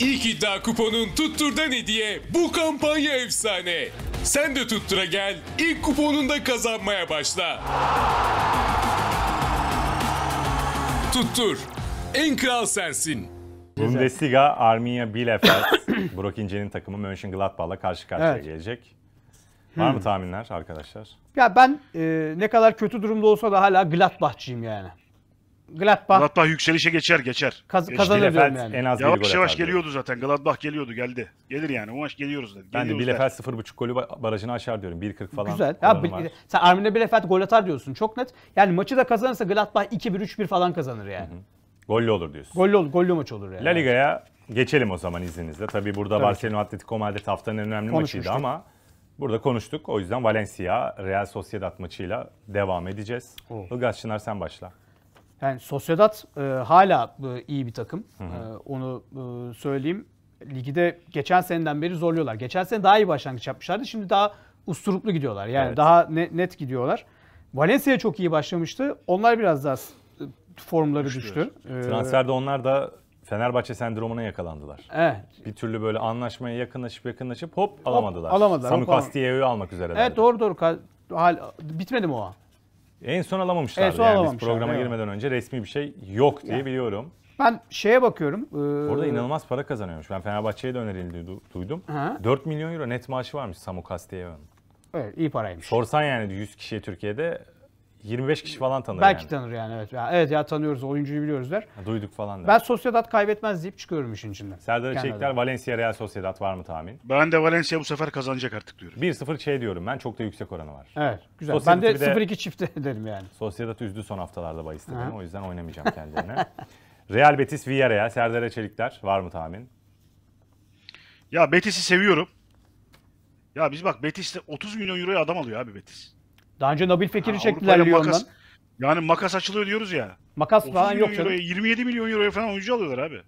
İlk iddia kuponun tutturdan hediye bu kampanya efsane. Sen de tuttura gel, ilk da kazanmaya başla. Tuttur, en kral sensin. Bundesliga, Arminia Bielefeld, Brock Ince'nin takımı Mönchengladbach'la karşı karşıya evet. gelecek. Var mı hmm. tahminler arkadaşlar? Ya ben e, ne kadar kötü durumda olsa da hala Gladbach'cıyım yani. Gladbach, Gladbach yükselişe geçer geçer. Kaz kazanır diyorum yani. en az bir gol Yavaş yavaş atardı. geliyordu zaten. Gladbach geliyordu geldi. Gelir yani o maç geliyoruz dedi. Ben de Geliyoruz Bielefeld 0.5 golü barajını aşar diyorum. 1.40 falan. Güzel. Ya, var. sen Armin'e Bielefeld gol atar diyorsun çok net. Yani maçı da kazanırsa Gladbach 2-1 3-1 falan kazanır yani. Gollü olur diyorsun. Gollü, olur gollü maç olur yani. La Liga'ya geçelim o zaman izninizle. Tabii burada Barcelona Atletico Madrid haftanın en önemli maçıydı ama burada konuştuk. O yüzden Valencia Real Sociedad maçıyla devam edeceğiz. Oh. Ilgaz Çınar sen başla. Yani Sosyedat e, hala e, iyi bir takım. Hı hı. E, onu e, söyleyeyim. Ligde geçen seneden beri zorluyorlar. Geçen sene daha iyi başlangıç yapmışlardı. Şimdi daha usturuplu gidiyorlar. Yani evet. daha ne, net gidiyorlar. Valencia çok iyi başlamıştı. Onlar biraz daha e, formları düştü. düştü. E, Transferde onlar da Fenerbahçe sendromuna yakalandılar. Evet. Bir türlü böyle anlaşmaya yakınlaşıp yakınlaşıp hop alamadılar. Hop, alamadılar. Sami Castillero'yu almak üzere. Evet doğru doğru. Hal, bitmedi mi o? En son alamamışlardı. En son yani alamamışlar, biz programa evet. girmeden önce resmi bir şey yok diye yani. biliyorum. Ben şeye bakıyorum. Ee... inanılmaz para kazanıyormuş. Ben Fenerbahçe'ye de önerildi duydum. Ha. 4 milyon euro net maaşı varmış Samu Castellano'nun. Evet iyi paraymış. Sorsan yani 100 kişiye Türkiye'de 25 kişi falan tanır Belki yani. tanır yani evet. Yani evet ya tanıyoruz oyuncuyu biliyoruz der. duyduk falan der. Ben Sociedad kaybetmez deyip çıkıyorum işin içinden. Serdar Çelikler Valencia Real Sociedad var mı tahmin? Ben de Valencia bu sefer kazanacak artık diyorum. 1-0 şey diyorum ben çok da yüksek oranı var. Evet güzel. Sociedad ben de, de 0-2 çifte derim yani. Sociedad üzdü son haftalarda bahiste ben o yüzden oynamayacağım kendilerine. Real Betis Villarreal Serdar Çelikler var mı tahmin? Ya Betis'i seviyorum. Ya biz bak Betis'te 30 milyon euroya adam alıyor abi Betis. Daha önce Nabil Fekir'i çektiler Avrupa'ya Lyon'dan. Yani makas açılıyor diyoruz ya. Makas falan yok euroya, canım. 27 milyon euroya falan oyuncu alıyorlar abi.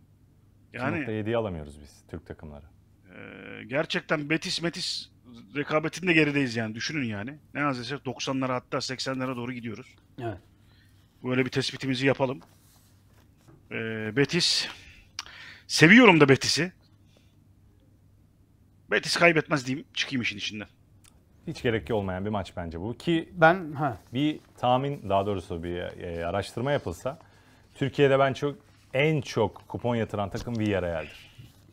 Yani 2.7'yi alamıyoruz biz Türk takımları. e, gerçekten Betis Metis rekabetinde gerideyiz yani. Düşünün yani. Ne az 90'lara hatta 80'lere doğru gidiyoruz. Evet. Böyle bir tespitimizi yapalım. Ee, Betis. Seviyorum da Betis'i. Betis kaybetmez diyeyim. Çıkayım işin içinden hiç gerekli olmayan bir maç bence bu. Ki ben ha. bir tahmin daha doğrusu bir e, e, araştırma yapılsa Türkiye'de ben çok en çok kupon yatıran takım Villarreal'dir.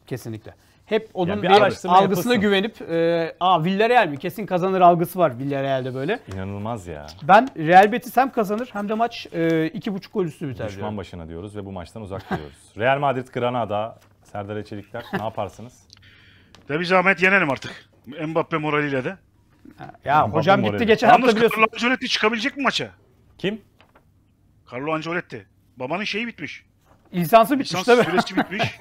Kesinlikle. Hep onun yani bir algısına yapılsın. güvenip e, aa Villarreal mi kesin kazanır algısı var Villarreal'de böyle. İnanılmaz ya. Ben Real Betis hem kazanır hem de maç e, iki buçuk gol üstü biter Düşman başına diyoruz ve bu maçtan uzak duruyoruz. Real Madrid Granada, Serdar Çelikler ne yaparsınız? De zahmet yenelim artık. Mbappe moraliyle de. Ya Bakın hocam gitti oraya. geçen hafta biliyorsun. Carlo Ancelotti çıkabilecek mi maça? Kim? Carlo Ancelotti. Babanın şeyi bitmiş. İnsansı bitmiş Lisans tabii. süresi bitmiş.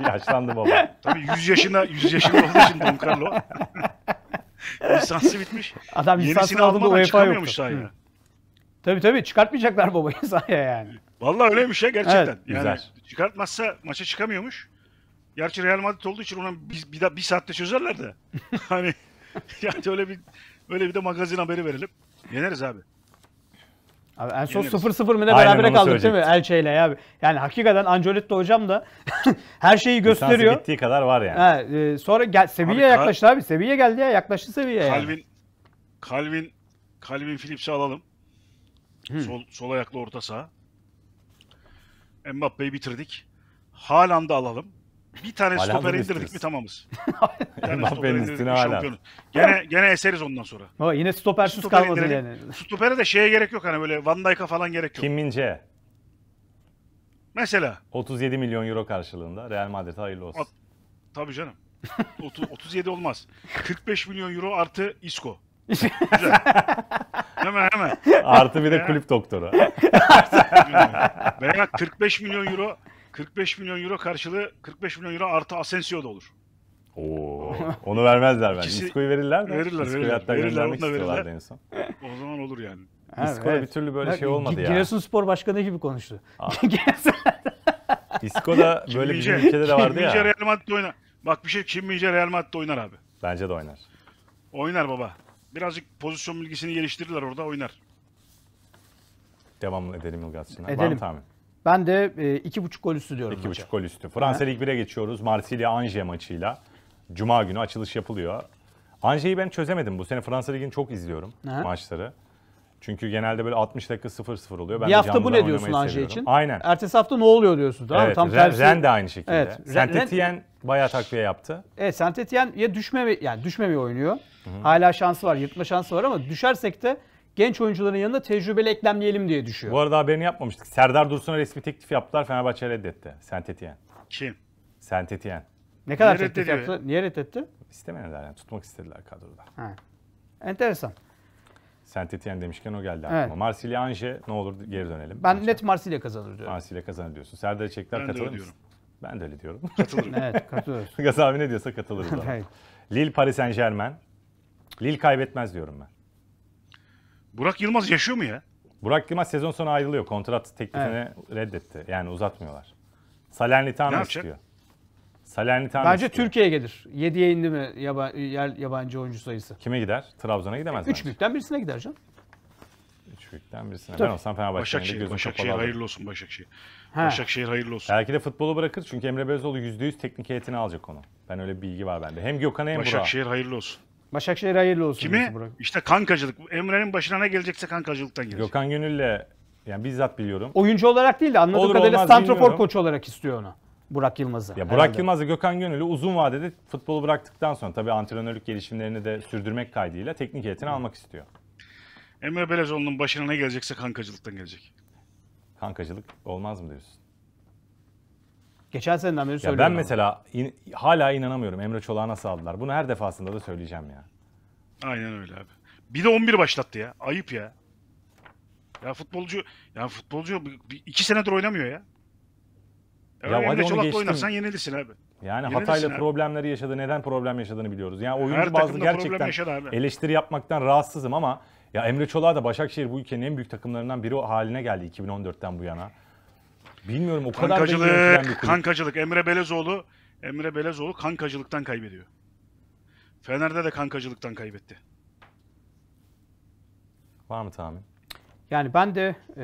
Yaşlandı baba. Tabii 100 yaşına 100 yaşında olduğu için Don Carlo. İnsansı bitmiş. Adam insansız aldığında almadan UEFA çıkamıyormuş yoktu. sahaya. Tabii tabii çıkartmayacaklar babayı sahaya yani. Vallahi öyleymiş ya gerçekten. Evet, yani güzel. çıkartmazsa maça çıkamıyormuş. Gerçi Real Madrid olduğu için ona bir, bir, bir saatte çözerler de. hani yani öyle bir öyle bir de magazin haberi verelim. Yeneriz abi. Abi en son 0-0 mı ne berabere kaldık değil mi Elçe ile abi. Yani hakikaten Ancelotti hocam da her şeyi gösteriyor. Lisansı bittiği kadar var yani. Ha, e, sonra gel Sevilla'ya yaklaştı abi. Sevilla geldi ya. Yaklaştı Sevilla'ya. Calvin yani. Calvin Calvin Phillips'i alalım. Hmm. Sol, sol ayaklı orta saha. Mbappe'yi bitirdik. Haaland'ı alalım. Bir tane stoper indirdik mi tamamız. Bir tane stoper Gene, gene eseriz ondan sonra. Ama yine stopersiz stoper kalmadı indirelim. yani. Stopere de şeye gerek yok hani böyle Van Dijk'a falan gerek yok. Kim Mince. Mesela. 37 milyon euro karşılığında Real Madrid'e hayırlı olsun. At, tabii canım. 30, 37 olmaz. 45 milyon euro artı Isco. Güzel. hemen hemen. Artı bir de kulüp doktoru. Veya 45 milyon euro 45 milyon euro karşılığı 45 milyon euro artı Asensio da olur. Oo. Onu vermezler ben. İkisi... İsko'yu verirler de. Verirler, verirler. hatta verirler, göndermek istiyorlardı en son. o zaman olur yani. Ha, bir türlü böyle ha, şey olmadı ya. Giresun Giresunspor Başkanı gibi konuştu. İsko da böyle bizim ülkede de vardı ya. Kim Real Madrid oynar. Bak bir şey Kim Mince Real Madrid oynar abi. Bence de oynar. Oynar baba. Birazcık pozisyon bilgisini geliştirirler orada oynar. Devam edelim Ilgaz için. Edelim. Var mı tahmin? Ben de 2,5 e, gol üstü diyorum. 2,5 gol üstü. Fransa Lig 1'e geçiyoruz. Marsilya Anje maçıyla. Cuma günü açılış yapılıyor. Anje'yi ben çözemedim. Bu sene Fransa Ligi'ni çok izliyorum Aha. maçları. Çünkü genelde böyle 60 dakika 0-0 oluyor. Ben bir hafta bu ne diyorsun Anje için? Aynen. Ertesi hafta ne oluyor diyorsun evet, Tam Ren, tersi. Ren de aynı şekilde. Evet. Saint-Étienne bayağı takviye yaptı. Evet Saint-Étienne ya düşmeme yani düşmemeye oynuyor. Hı-hı. Hala şansı var, yırtma şansı var ama düşersek de genç oyuncuların yanında tecrübeli eklemleyelim diye düşüyor. Bu arada haberini yapmamıştık. Serdar Dursun'a resmi teklif yaptılar. Fenerbahçe reddetti. Sentetiyen. Kim? Sentetiyen. Ne kadar Niye teklif yaptılar? Niye reddetti? İstemediler yani. Tutmak istediler kadroda. Ha. Enteresan. Sentetiyen demişken o geldi aklıma. Evet. Marsilya Anje ne olur geri dönelim. Ben Anca. net Marsilya kazanır diyorum. Marsilya kazanır diyorsun. Serdar Çekler ben katılır mısın? Ben de öyle diyorum. Katılırım. evet katılırız. Gaz abi ne diyorsa katılırız. evet. Lille Paris Saint Germain. Lille kaybetmez diyorum ben. Burak Yılmaz yaşıyor mu ya? Burak Yılmaz sezon sonu ayrılıyor. Kontrat teklifini reddetti. Yani uzatmıyorlar. Salernitana yapacak? istiyor. Salernitana Bence istiyor. Türkiye'ye gelir. 7'ye indi mi yaba- yer- yabancı oyuncu sayısı? Kime gider? Trabzon'a gidemez. mi? Üç büyükten birisine gider canım. Üç büyükten birisine. Ben Tabii. olsam Fenerbahçe'nin de Başakşehir, gözüm Başakşehir kapalı hayırlı olsun Başakşehir. Ha. Başakşehir hayırlı olsun. Belki de futbolu bırakır çünkü Emre Belözoğlu %100 teknik heyetini alacak onu. Ben öyle bir bilgi var bende. Hem Gökhan'a hem Burak'a. Başakşehir hayırlı olsun. Başakşehir hayırlı olsun. Kimi? Burak. İşte kankacılık. Emre'nin başına ne gelecekse kankacılıktan gelecek. Gökhan Gönül'le yani bizzat biliyorum. Oyuncu olarak değil de anladığım Olur, kadarıyla olmaz, Santrofor bilmiyorum. olarak istiyor onu. Burak Yılmaz'ı. Ya Burak Yılmaz'ı Gökhan Gönül'ü uzun vadede futbolu bıraktıktan sonra tabii antrenörlük gelişimlerini de sürdürmek kaydıyla teknik heyetini almak istiyor. Emre Belezoğlu'nun başına ne gelecekse kankacılıktan gelecek. Kankacılık olmaz mı diyorsun? Geçen seneden beri söylüyorum. Ya ben ama. mesela in, hala inanamıyorum Emre Çolak'a nasıl aldılar. Bunu her defasında da söyleyeceğim ya. Aynen öyle abi. Bir de 11 başlattı ya. Ayıp ya. Ya futbolcu ya futbolcu iki senedir oynamıyor ya. Ya, ya Emre Çolak'la oynarsan yenilirsin abi. Yani Hatay'la problemleri yaşadı. Neden problem yaşadığını biliyoruz. Yani oyuncu bazı gerçekten eleştiri yapmaktan rahatsızım ama ya Emre Çolak da Başakşehir bu ülkenin en büyük takımlarından biri haline geldi 2014'ten bu yana. Bilmiyorum o kadar kankacılık, da yönetilen bir kulüp. Kankacılık. Emre Belezoğlu Emre Belezoğlu kankacılıktan kaybediyor. Fener'de de kankacılıktan kaybetti. Var mı tahmin? Yani ben de e,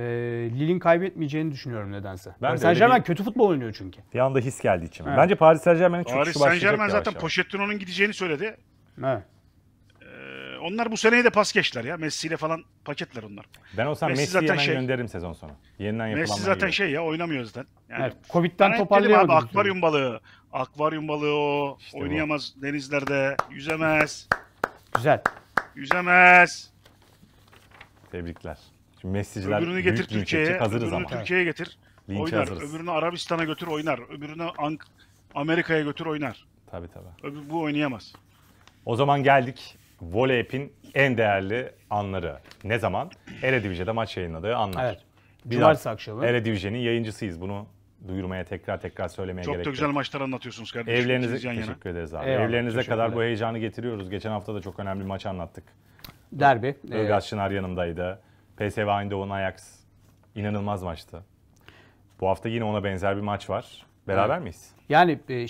Lille'in kaybetmeyeceğini düşünüyorum nedense. Ben Paris Saint-Germain bir... kötü futbol oynuyor çünkü. Bir anda his geldi içime. Evet. Bence Paris Saint-Germain'in çok Paris Saint-Germain zaten yavaş. Pochettino'nun gideceğini söyledi. Evet onlar bu seneyi de pas geçler ya. Messi ile falan paketler onlar. Ben olsam Messi, Messi zaten hemen şey, gönderirim sezon sonu. Yeniden yapılan. Messi zaten gibi. şey ya oynamıyor zaten. Yani, evet, Covid'den toparlayamadım. Abi, akvaryum balığı. Akvaryum balığı o. İşte Oynayamaz o. denizlerde. Yüzemez. Güzel. Yüzemez. Tebrikler. Şimdi Messi'ciler öbürünü getir Türkiye'ye. hazırız Öbürünü Türkiye'ye getir. Linç'e oynar. Hazırız. Öbürünü Arabistan'a götür oynar. Öbürünü Amerika'ya götür oynar. Tabii tabii. Öbür, bu oynayamaz. O zaman geldik voleypin en değerli anları. Ne zaman? Eredivizyon'da maç yayınladığı anlar. Evet. Cumartesi akşamı. Eredivizyon'un yayıncısıyız. Bunu duyurmaya tekrar tekrar söylemeye Çok gerek yok. Çok da güzel maçlar anlatıyorsunuz kardeşim. Evlerinize teşekkür yana. ederiz abi. Eyvallah, Evlerinize kadar bu heyecanı getiriyoruz. Geçen hafta da çok önemli bir maç anlattık. Derbi. Ilgaz Çınar yanımdaydı. PSV Eindhoven Ajax inanılmaz maçtı. Bu hafta yine ona benzer bir maç var. Beraber evet. miyiz? Yani e,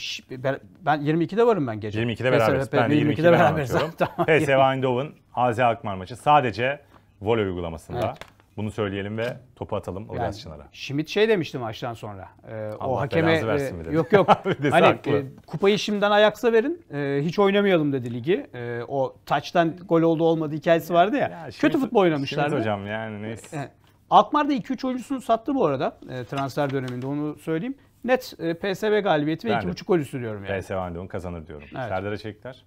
ben 22'de varım ben gece. 22'de beraberiz. Ben 22'de, 22'de beraberiz. tamam. PSV Eindhoven, AZ Alkmaar maçı sadece voley uygulamasında. Evet. Bunu söyleyelim ve topu atalım Ilgaz yani, Çınar'a. Şimit şey demişti maçtan sonra. E, Allah o hakeme e, yok yok. hani e, kupayı şimdiden ayaksa verin. E, hiç oynamayalım dedi ligi. E, o taçtan gol oldu olmadı hikayesi vardı ya. ya Kötü futbol oynamışlardı. Şimit hocam yani neyse. E, Alkmaar da 2-3 oyuncusunu sattı bu arada e, transfer döneminde onu söyleyeyim. Net e, PSV galibiyeti ve 2.5 gol üstü diyorum yani. PSV Eindhoven kazanır diyorum. Evet. Serdar Çelikler.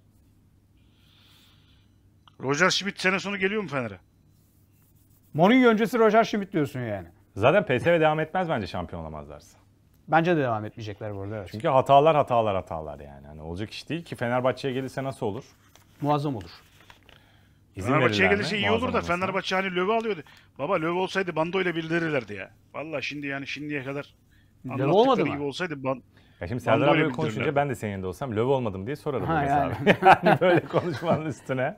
Roger Schmidt sene sonu geliyor mu Fener'e? Mourinho öncesi Roger Schmidt diyorsun yani. Zaten PSV devam etmez bence şampiyon olamazlarsa. Bence de devam etmeyecekler bu arada. Evet. Çünkü hatalar hatalar hatalar yani. yani. Olacak iş değil ki Fenerbahçe'ye gelirse nasıl olur? Muazzam olur. İzin Fenerbahçe'ye gelirse iyi Muazzam olur da olmasına. Fenerbahçe hani Löve alıyordu. Baba Löve olsaydı bando ile bildirirlerdi ya. Valla şimdi yani şimdiye kadar Löv olmadı mı? gibi olsaydı ben... Ya şimdi Serdar abi konuşunca ben de senin de olsam löv olmadım diye sorarım ha, yani. yani böyle konuşmanın üstüne.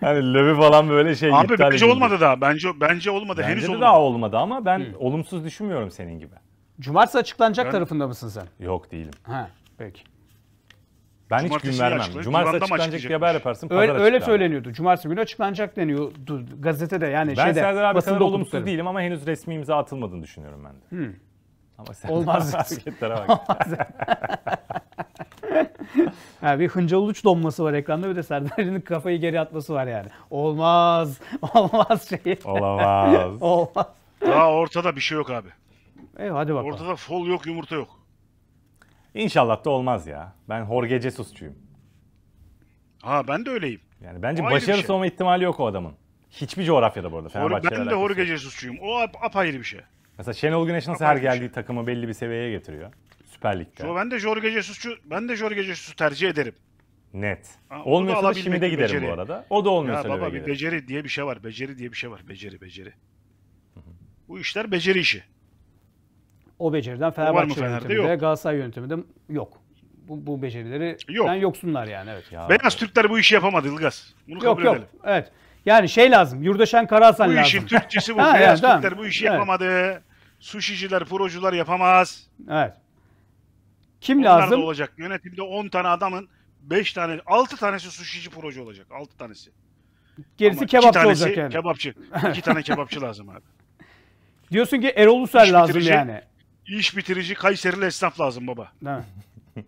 hani lövi falan böyle şey Abi bence olmadı daha. Bence bence olmadı. Bence henüz de olmadı. daha olmadı ama ben Hı. olumsuz düşünmüyorum senin gibi. Cumartesi açıklanacak ben... tarafında mısın sen? Yok değilim. Ha, peki. Ben Cumartesi hiç gün vermem. Cumartesi açıklanacak diye haber yaparsın. Öyle, öyle söyleniyordu. Cumartesi günü açıklanacak deniyordu gazetede yani ben şeyde. Ben Serdar abi kadar olumsuz değilim ama henüz resmi imza atılmadığını düşünüyorum ben de. Hmm. Ama sen olmaz. Hareketlere bak. yani bir Hıncal Uluç donması var ekranda bir de Serdar'ın kafayı geri atması var yani. Olmaz. Olmaz şey. Olamaz. olmaz. Daha ortada bir şey yok abi. Evet hadi bakalım. Ortada fol yok, yumurta yok. İnşallah da olmaz ya. Ben Jorge Jesus'çuyum. Ha ben de öyleyim. Yani bence o başarısız şey. olma ihtimali yok o adamın. Hiçbir coğrafyada bu arada. Fenerbahçe'de ben de Jorge Jesus'çuyum. O apayrı bir şey. Mesela Şenol Güneş nasıl her geldiği takımı belli bir seviyeye getiriyor. Süper Lig'de. Yo, ben de Jorge Jesus'u ben de Jorge Jesus'u tercih ederim. Net. Aa, olmuyorsa da şimdi de giderim beceri. bu arada. O da olmuyorsa ya baba bir giderim. beceri diye bir şey var. Beceri diye bir şey var. Beceri beceri. Bu işler beceri işi. O beceriden Fenerbahçe yönetimi de Galatasaray yönetimi de yok. Bu, bu becerileri yok. yoksunlar yani evet. Ya. Beyaz Türkler bu işi yapamadı Ilgaz. Bunu yok, kabul yok. edelim. Evet. Yani şey lazım. yurdaşan Karahasan lazım. Bu işin Türkçesi bu. ha, Beyaz yani, Türkler bu işi evet. yapamadı. Suşiciler, procular yapamaz. Evet. Kim Onlar lazım? Da olacak. Yönetimde 10 tane adamın 5 tane, 6 tanesi suşici procu olacak. 6 tanesi. Gerisi Ama kebapçı tanesi olacak yani. kebapçı. 2 tane kebapçı lazım abi. Diyorsun ki Erol Ulusal lazım bitirici, yani. İş bitirici Kayserili esnaf lazım baba. Evet.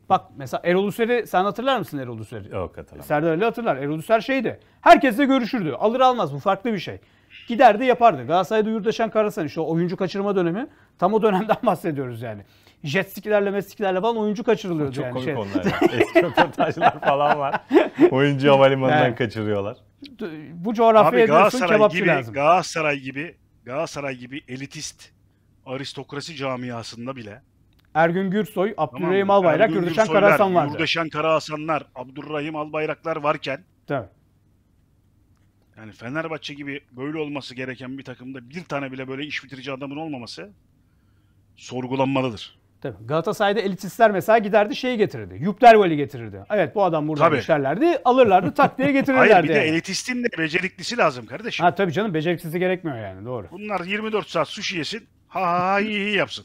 Bak mesela Erol Üser'i sen hatırlar mısın Erol Üser'i? Yok hatırlamam. Serdar Ali hatırlar. Erol Üser şeydi. Herkesle görüşürdü. Alır almaz bu farklı bir şey. Giderdi yapardı. Galatasaray'da Yurdaşan Karasan işte oyuncu kaçırma dönemi. Tam o dönemden bahsediyoruz yani. Jetsticklerle mestiklerle falan oyuncu kaçırılıyordu Çok yani. komik şey. onlar. Ya. Eski röportajlar falan var. Oyuncu havalimanından evet. kaçırıyorlar. Bu coğrafyaya Abi, Galatasaray gibi, lazım. Galatasaray gibi Galatasaray gibi elitist aristokrasi camiasında bile Ergün Gürsoy, Abdurrahim tamam. Albayrak, Ergün Yurdaşan Karahasan vardı. Yurdaşan Karahasanlar, Abdurrahim Albayraklar varken Tabii. yani Fenerbahçe gibi böyle olması gereken bir takımda bir tane bile böyle iş bitirici adamın olmaması sorgulanmalıdır. Tabii. Galatasaray'da elitistler mesela giderdi şeyi getirirdi. Yupderval'i getirirdi. Evet bu adam burada tabii. düşerlerdi. Alırlardı takviye getirirlerdi. Hayır bir de elitistin de beceriklisi lazım kardeşim. Ha tabii canım beceriklisi gerekmiyor yani doğru. Bunlar 24 saat sushi yesin ha ha ha iyi iyi yapsın.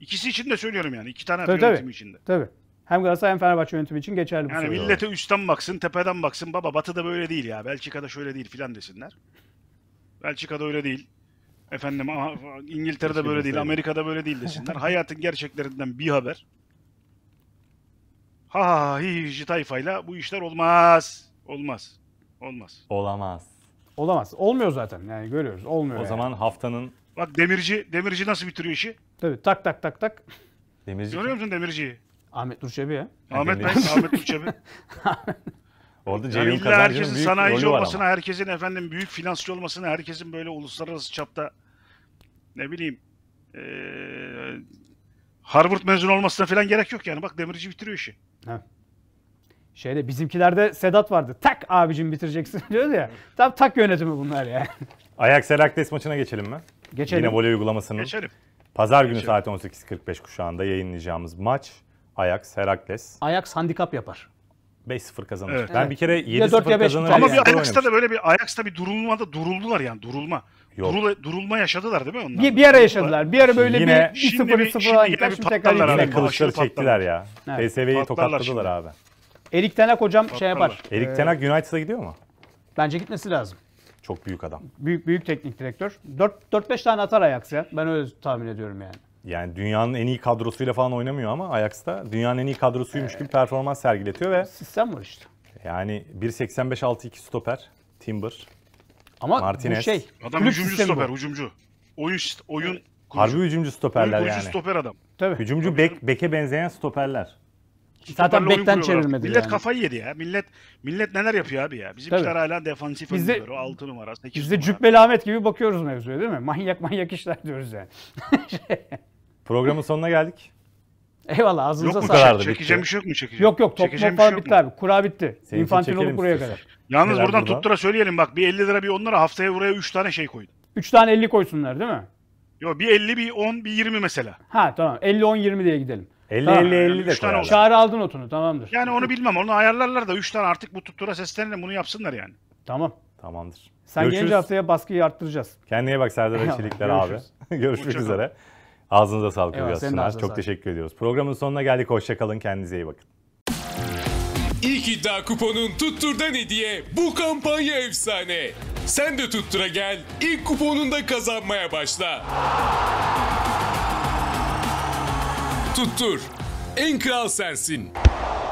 İkisi için de söylüyorum yani. iki tane tabii, yönetim tabii. için Tabii. Hem Galatasaray hem Fenerbahçe yönetimi için geçerli bu Yani soru. millete Doğru. üstten baksın, tepeden baksın. Baba Batı da böyle değil ya. Belçika'da şöyle değil filan desinler. Belçika'da öyle değil. Efendim İngiltere'de böyle değil, Amerika'da böyle değil desinler. Hayatın gerçeklerinden bir haber. Ha ha hi tayfayla bu işler olmaz. Olmaz. Olmaz. Olamaz. Olamaz. Olmuyor zaten. Yani görüyoruz. Olmuyor. O yani. zaman haftanın Bak demirci, demirci nasıl bitiriyor işi? Tabii tak tak tak tak. Demirci. Görüyor musun demirciyi? Ahmet Nurçebi ya. Ahmet Bey, Ahmet Nurçebi. Orada Ceyhun yani illa herkesin sanayici olmasına, herkesin efendim büyük finansçı olmasına, herkesin böyle uluslararası çapta ne bileyim ee, Harvard mezun olmasına falan gerek yok yani. Bak demirci bitiriyor işi. Ha. Şeyde bizimkilerde Sedat vardı. Tak abicim bitireceksin diyordu ya. Tam tak yönetimi bunlar ya. Ayak Selak maçına geçelim mi? Geçelim. Yine voley uygulamasının Geçelim. pazar günü Geçelim. saat 18.45 kuşağında yayınlayacağımız maç Ajax Herakles. Ajax handikap yapar. 5-0 kazanır. Evet. Ben bir kere 7-0 dört ya beş kazanır. Ama bir Ajax'ta da böyle bir Ajax'ta bir durulmada duruldular yani durulma. Yok. Durul, durulma yaşadılar değil mi onlar? Bir, bir ara yaşadılar. Bir ara böyle Yine- bir 1-0 bir- 1-0'a şimdi yine gittiler. bir Şimdi tekrar patlarlar kılıçları çektiler ya. Evet. PSV'yi tokatladılar şimdi. abi. Erik Tenak hocam şey yapar. Erik ee, Tenak United'a gidiyor mu? Bence gitmesi lazım. Çok büyük adam. Büyük büyük teknik direktör. 4-5 tane atar Ajax Ben öyle tahmin ediyorum yani. Yani dünyanın en iyi kadrosuyla falan oynamıyor ama Ajax'ta dünyanın en iyi kadrosuymuş evet. gibi performans sergiletiyor ve... Sistem var işte. Yani 1.85-6-2 stoper, Timber, ama Martinez. bu şey... Adam hücumcu stoper, bu. hücumcu. Oyun, oyun Harbi hücumcu stoperler oyun, yani. Hücumcu stoper adam. Tabii. Hücumcu bek, beke benzeyen stoperler. Zaten bekten çevirmedi. Millet yani. kafayı yedi ya. Millet millet neler yapıyor abi ya. Bizimkiler hala defansif biz de, o 6 numara, 8 biz de Cübbeli Ahmet gibi bakıyoruz mevzuya değil mi? Manyak manyak işler diyoruz yani. Şey. Programın sonuna geldik. Eyvallah ağzınıza sağlık. Yok mu sağlık. Çekeceğim bir şey yok mu? Çekeceğim. Yok yok top şey bitti mu? abi. Kura bitti. Senin İnfantino buraya kadar. Yalnız Neler buradan tuttura söyleyelim bak bir 50 lira bir 10 lira haftaya buraya 3 tane şey koyun. 3 tane 50 koysunlar değil mi? Yok bir 50 bir 10 bir 20 mesela. Ha tamam 50 10 20 diye gidelim. 50 50 50 de koyarlar. Çağrı aldın otunu, tamamdır. Yani onu bilmem. Onu ayarlarlar da 3 tane artık bu tuttura seslenelim bunu yapsınlar yani. Tamam. Tamamdır. Sen Görüşürüz. gelince haftaya baskıyı arttıracağız. Kendine bak Serdar Ekşilikler abi. Görüşürüz. Görüşmek Hoşça üzere. Ağzınıza sağlık Eyvallah, Çok sağlık. teşekkür ediyoruz. Programın sonuna geldik. Hoşçakalın. Kendinize iyi bakın. İlk iddia kuponun tutturdan hediye bu kampanya efsane. Sen de tuttura gel, ilk kuponunda kazanmaya başla tuttur. En kral sensin.